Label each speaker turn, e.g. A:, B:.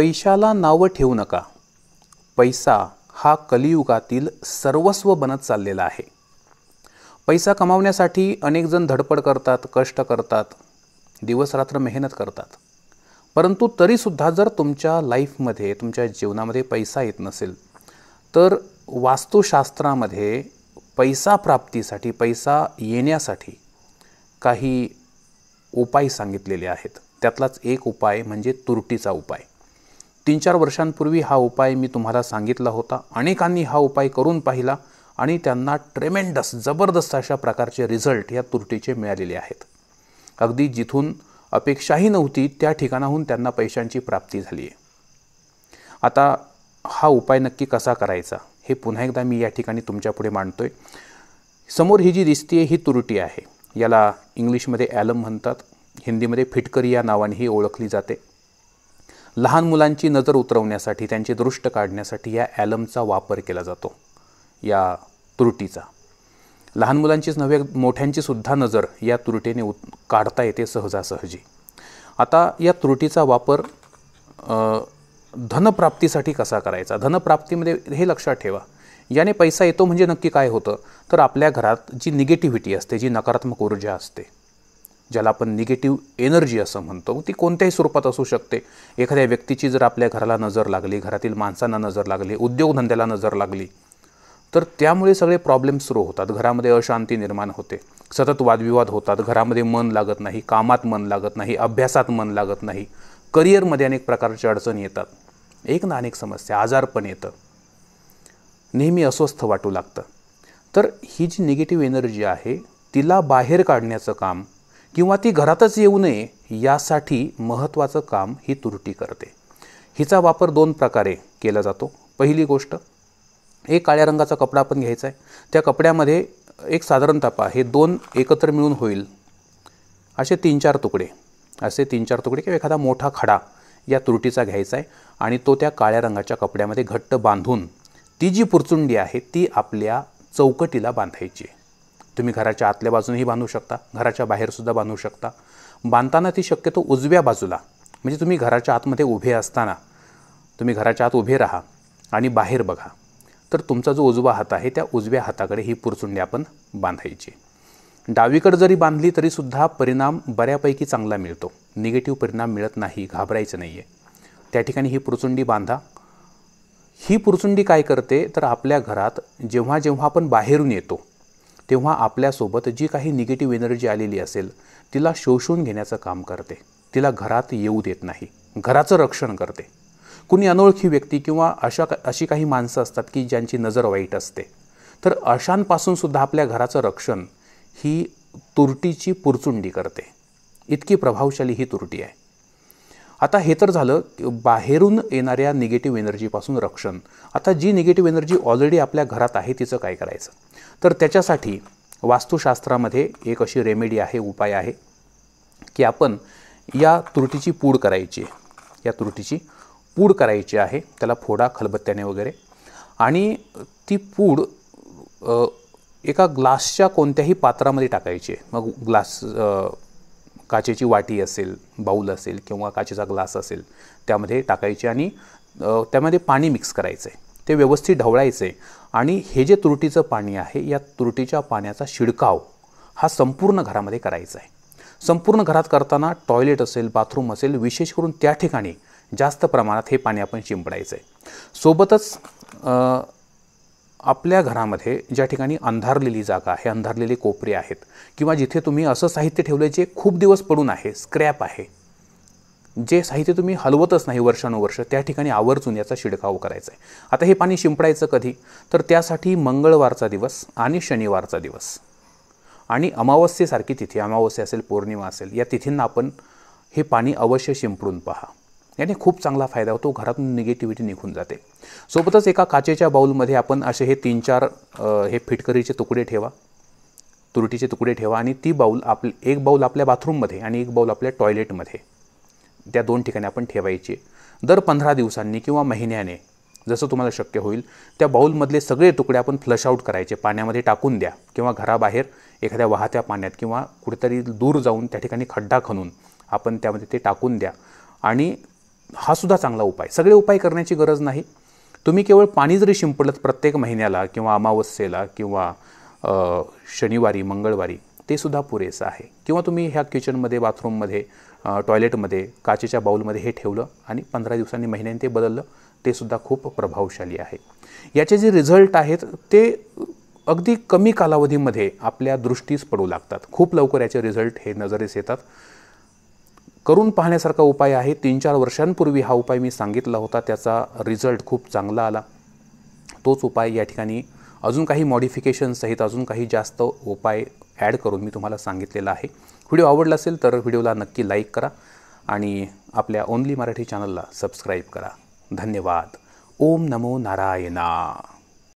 A: पैशाला नावं ठेवू नका पैसा हा कलियुगातील सर्वस्व बनत चाललेला आहे पैसा कमावण्यासाठी अनेकजण धडपड करतात कष्ट करतात दिवसरात्र मेहनत करतात परंतु तरीसुद्धा जर तुमच्या लाईफमध्ये तुमच्या जीवनामध्ये पैसा येत नसेल तर वास्तुशास्त्रामध्ये पैसा प्राप्तीसाठी पैसा येण्यासाठी काही उपाय सांगितलेले आहेत त्यातलाच एक उपाय म्हणजे तुरटीचा उपाय तीन चार वर्षांपूर्वी हा उपाय मी तुम्हाला सांगितला होता अनेकांनी हा उपाय करून पाहिला आणि त्यांना ट्रेमेंडस जबरदस्त अशा प्रकारचे रिझल्ट या तुरटीचे मिळालेले आहेत अगदी जिथून अपेक्षाही नव्हती त्या ठिकाणाहून त्यांना पैशांची प्राप्ती झाली आहे आता हा उपाय नक्की कसा करायचा हे पुन्हा एकदा मी या ठिकाणी तुमच्यापुढे मांडतो आहे समोर ही जी दिसती आहे ही तुरटी आहे याला इंग्लिशमध्ये ॲलम म्हणतात हिंदीमध्ये फिटकरी या नावाने ही ओळखली जाते लहान मुलांची नजर उतरवण्यासाठी त्यांची दृष्ट काढण्यासाठी या ॲलमचा वापर केला जातो या त्रुटीचा लहान मुलांचीच नव्हे मोठ्यांची सुद्धा नजर या त्रुटीने उत काढता येते सहजासहजी आता या त्रुटीचा वापर धनप्राप्तीसाठी कसा करायचा धनप्राप्तीमध्ये हे लक्षात ठेवा याने पैसा येतो म्हणजे नक्की काय होतं तर आपल्या घरात जी निगेटिव्हिटी असते जी नकारात्मक ऊर्जा असते ज्याला आपण निगेटिव्ह एनर्जी असं म्हणतो ती कोणत्याही स्वरूपात असू शकते एखाद्या व्यक्तीची जर आपल्या घराला नजर लागली घरातील माणसांना नजर लागली उद्योगधंद्याला नजर लागली तर त्यामुळे सगळे प्रॉब्लेम सुरू होतात घरामध्ये अशांती निर्माण होते सतत वादविवाद होतात घरामध्ये मन लागत नाही कामात मन लागत नाही अभ्यासात मन लागत नाही करिअरमध्ये अनेक प्रकारच्या अडचणी येतात एक ना अनेक समस्या आजार पण येतं नेहमी अस्वस्थ वाटू लागतं तर ही जी निगेटिव्ह एनर्जी आहे तिला बाहेर काढण्याचं काम किंवा ती घरातच येऊ नये यासाठी महत्त्वाचं काम ही तुरटी करते हिचा वापर दोन प्रकारे केला जातो पहिली गोष्ट एक काळ्या रंगाचा कपडा आपण घ्यायचा आहे त्या कपड्यामध्ये एक साधारण तापा हे दोन एकत्र मिळून होईल असे तीन चार तुकडे असे तीन चार तुकडे किंवा एखादा मोठा खडा या तुरटीचा घ्यायचा आहे आणि तो त्या काळ्या रंगाच्या कपड्यामध्ये घट्ट बांधून ती जी पुरचुंडी आहे ती आपल्या चौकटीला बांधायची आहे तुम्ही घराच्या आतल्या बाजूनही बांधू शकता घराच्या बाहेरसुद्धा बांधू शकता बांधताना ती शक्यतो उजव्या बाजूला म्हणजे तुम्ही घराच्या आतमध्ये उभे असताना तुम्ही घराच्या आत उभे राहा आणि बाहेर बघा तर तुमचा जो उजवा हात आहे त्या उजव्या हाताकडे ही पुरचुंडी आपण बांधायची डावीकडे जरी बांधली तरीसुद्धा परिणाम बऱ्यापैकी चांगला मिळतो निगेटिव्ह परिणाम मिळत नाही घाबरायचं नाही आहे त्या ठिकाणी ही पुरचुंडी बांधा ही पुरचुंडी काय करते तर आपल्या घरात जेव्हा जेव्हा आपण बाहेरून येतो तेव्हा आपल्यासोबत जी काही निगेटिव्ह एनर्जी आलेली असेल तिला शोषून घेण्याचं काम करते तिला घरात येऊ देत नाही घराचं रक्षण करते कुणी अनोळखी व्यक्ती किंवा अशा अशी काही माणसं असतात की ज्यांची नजर वाईट असते तर अशांपासून सुद्धा आपल्या घराचं रक्षण ही तुरटीची पुरचुंडी करते इतकी प्रभावशाली ही तुरटी आहे आता हे तर झालं बाहेरून येणाऱ्या निगेटिव्ह एनर्जीपासून रक्षण आता जी निगेटिव्ह एनर्जी ऑलरेडी आपल्या घरात आहे तिचं काय करायचं तर त्याच्यासाठी वास्तुशास्त्रामध्ये एक अशी रेमेडी आहे उपाय आहे की आपण या त्रुटीची पूड करायची आहे या त्रुटीची पूड करायची आहे त्याला फोडा खलबत्त्याने वगैरे आणि ती पूड एका ग्लासच्या कोणत्याही पात्रामध्ये टाकायची आहे मग ग्लास काचेची वाटी असेल बाऊल असेल किंवा काचेचा ग्लास असेल त्यामध्ये टाकायची आणि त्यामध्ये पाणी मिक्स करायचं आहे ते व्यवस्थित ढवळायचं आहे आणि हे जे तुरटीचं पाणी आहे या तुरटीच्या पाण्याचा शिडकाव हा संपूर्ण घरामध्ये करायचा आहे संपूर्ण घरात करताना टॉयलेट असेल बाथरूम असेल विशेष करून त्या ठिकाणी जास्त प्रमाणात हे पाणी आपण शिंपडायचं आहे सोबतच आपल्या घरामध्ये ज्या ठिकाणी अंधारलेली जागा आहे अंधारलेले कोपरे आहेत किंवा जिथे तुम्ही असं साहित्य ठेवलं जे खूप दिवस पडून आहे स्क्रॅप आहे जे साहित्य तुम्ही हलवतच नाही वर्षानुवर्ष त्या ठिकाणी आवर्जून याचा शिडकाव करायचा आहे आता हे पाणी शिंपडायचं कधी तर त्यासाठी मंगळवारचा दिवस आणि शनिवारचा दिवस आणि अमावस्येसारखी तिथी अमावस्या असेल पौर्णिमा असेल या तिथींना आपण हे पाणी अवश्य शिंपडून पहा याने खूप चांगला फायदा होतो घरातून निगेटिव्हिटी निघून जाते सोबतच एका काचेच्या बाऊलमध्ये आपण असे हे तीन चार हे फिटकरीचे तुकडे ठेवा तुरटीचे तुकडे ठेवा आणि ती बाऊल आप एक बाऊल आपल्या बाथरूममध्ये आणि एक बाऊल आपल्या टॉयलेटमध्ये त्या दोन ठिकाणी आपण ठेवायचे दर पंधरा दिवसांनी किंवा महिन्याने जसं तुम्हाला शक्य होईल त्या बाऊलमधले सगळे तुकडे आपण फ्लश आऊट करायचे पाण्यामध्ये टाकून द्या किंवा घराबाहेर एखाद्या वाहत्या पाण्यात किंवा कुठेतरी दूर जाऊन त्या ठिकाणी खड्डा खणून आपण त्यामध्ये ते टाकून द्या आणि हा सुद्धा चांगला उपाय सगळे उपाय करण्याची गरज नाही तुम्ही केवळ पाणी जरी शिंपडलं प्रत्येक महिन्याला किंवा अमावस्येला किंवा शनिवारी मंगळवारी ते सुद्धा पुरेसं आहे किंवा तुम्ही ह्या किचनमध्ये बाथरूममध्ये टॉयलेटमध्ये काचेच्या बाऊलमध्ये हे ठेवलं आणि पंधरा दिवसांनी महिन्याने ते बदललं ते सुद्धा खूप प्रभावशाली आहे याचे जे रिझल्ट आहेत ते अगदी कमी कालावधीमध्ये आपल्या दृष्टीस पडू लागतात खूप लवकर याचे रिझल्ट हे नजरेस येतात करून पाहण्यासारखा उपाय आहे तीन चार वर्षांपूर्वी हा उपाय मी सांगितला होता त्याचा रिझल्ट खूप चांगला आला तोच उपाय या ठिकाणी अजून काही मॉडिफिकेशनसहित अजून काही जास्त उपाय ॲड करून मी तुम्हाला सांगितलेला आहे व्हिडिओ आवडला असेल तर व्हिडिओला नक्की लाईक करा आणि आपल्या ओनली मराठी चॅनलला सबस्क्राईब करा धन्यवाद ओम नमो नारायणा